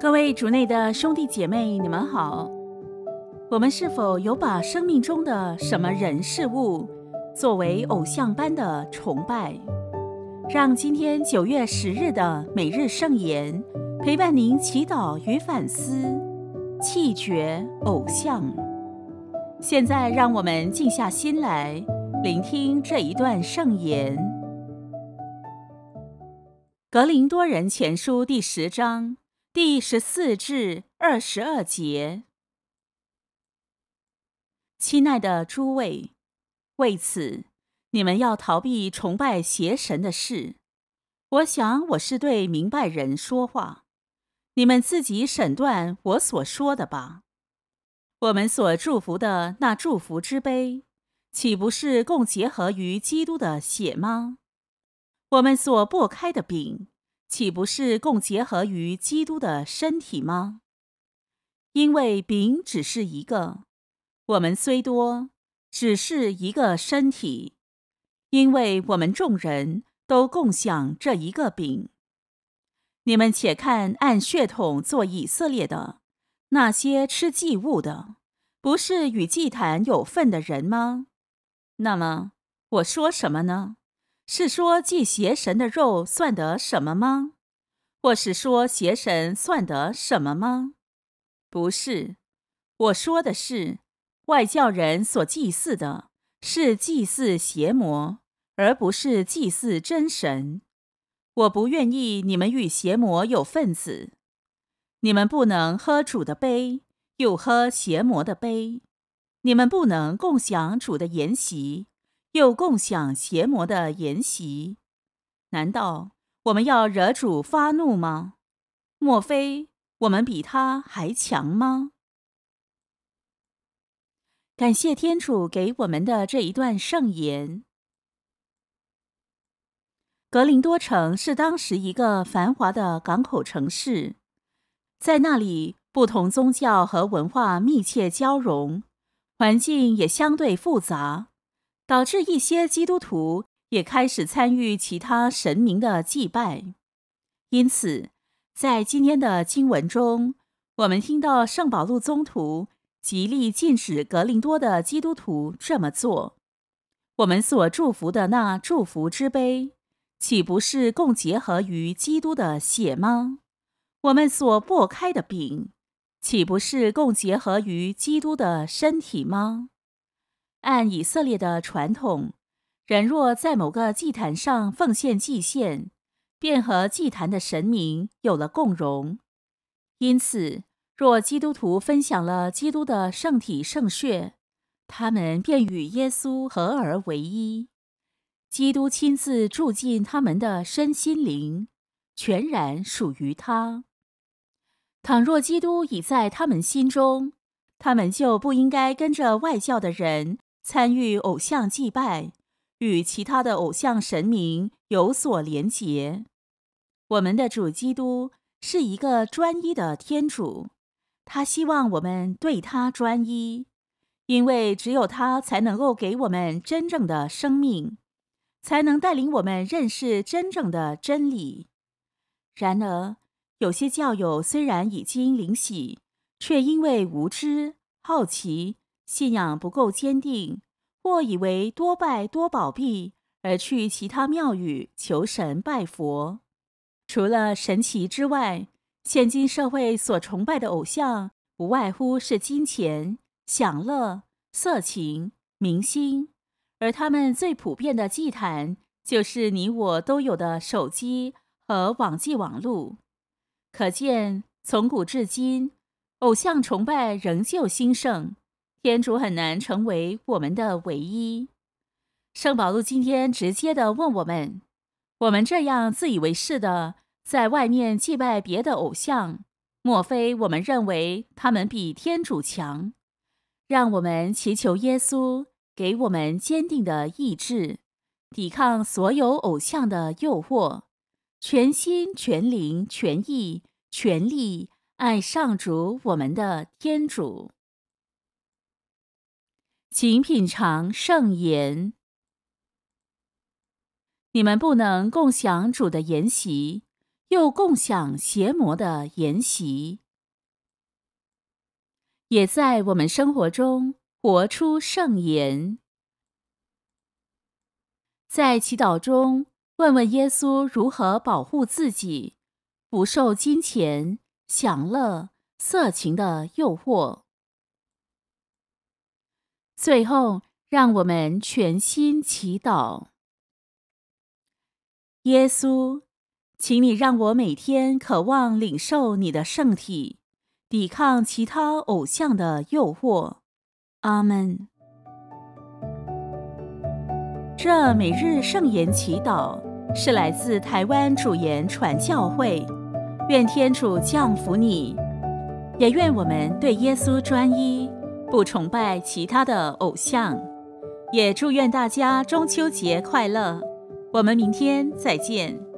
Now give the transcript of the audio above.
各位主内的兄弟姐妹，你们好。我们是否有把生命中的什么人事物作为偶像般的崇拜？让今天九月十日的每日圣言陪伴您祈祷与反思，弃绝偶像。现在，让我们静下心来聆听这一段圣言。《格林多人前书》第十章。第十四至二十二节，亲爱的诸位，为此你们要逃避崇拜邪神的事。我想我是对明白人说话，你们自己审断我所说的吧。我们所祝福的那祝福之杯，岂不是共结合于基督的血吗？我们所擘开的饼。岂不是共结合于基督的身体吗？因为饼只是一个，我们虽多，只是一个身体，因为我们众人都共享这一个饼。你们且看，按血统做以色列的那些吃祭物的，不是与祭坛有份的人吗？那么我说什么呢？是说祭邪神的肉算得什么吗？或是说邪神算得什么吗？不是，我说的是外教人所祭祀的是祭祀邪魔，而不是祭祀真神。我不愿意你们与邪魔有份子。你们不能喝主的杯，又喝邪魔的杯；你们不能共享主的筵席。又共享邪魔的筵席，难道我们要惹主发怒吗？莫非我们比他还强吗？感谢天主给我们的这一段圣言。格林多城是当时一个繁华的港口城市，在那里，不同宗教和文化密切交融，环境也相对复杂。导致一些基督徒也开始参与其他神明的祭拜，因此，在今天的经文中，我们听到圣保禄宗徒极力禁止格林多的基督徒这么做。我们所祝福的那祝福之杯，岂不是共结合于基督的血吗？我们所擘开的饼，岂不是共结合于基督的身体吗？按以色列的传统，人若在某个祭坛上奉献祭献，便和祭坛的神明有了共融。因此，若基督徒分享了基督的圣体圣血，他们便与耶稣合而为一，基督亲自住进他们的身心灵，全然属于他。倘若基督已在他们心中，他们就不应该跟着外教的人。参与偶像祭拜，与其他的偶像神明有所连结。我们的主基督是一个专一的天主，他希望我们对他专一，因为只有他才能够给我们真正的生命，才能带领我们认识真正的真理。然而，有些教友虽然已经灵洗，却因为无知、好奇。信仰不够坚定，或以为多拜多保庇，而去其他庙宇求神拜佛。除了神奇之外，现今社会所崇拜的偶像，无外乎是金钱、享乐、色情、明星，而他们最普遍的祭坛，就是你我都有的手机和网际网路。可见，从古至今，偶像崇拜仍旧兴盛。天主很难成为我们的唯一。圣保禄今天直接的问我们：我们这样自以为是的在外面祭拜别的偶像，莫非我们认为他们比天主强？让我们祈求耶稣给我们坚定的意志，抵抗所有偶像的诱惑，全心、全灵、全意、全力爱上主我们的天主。请品尝圣言。你们不能共享主的筵席，又共享邪魔的筵席。也在我们生活中活出圣言。在祈祷中，问问耶稣如何保护自己，不受金钱、享乐、色情的诱惑。最后，让我们全心祈祷。耶稣，请你让我每天渴望领受你的圣体，抵抗其他偶像的诱惑。阿门。这每日圣言祈祷是来自台湾主言传教会，愿天主降福你，也愿我们对耶稣专一。不崇拜其他的偶像，也祝愿大家中秋节快乐。我们明天再见。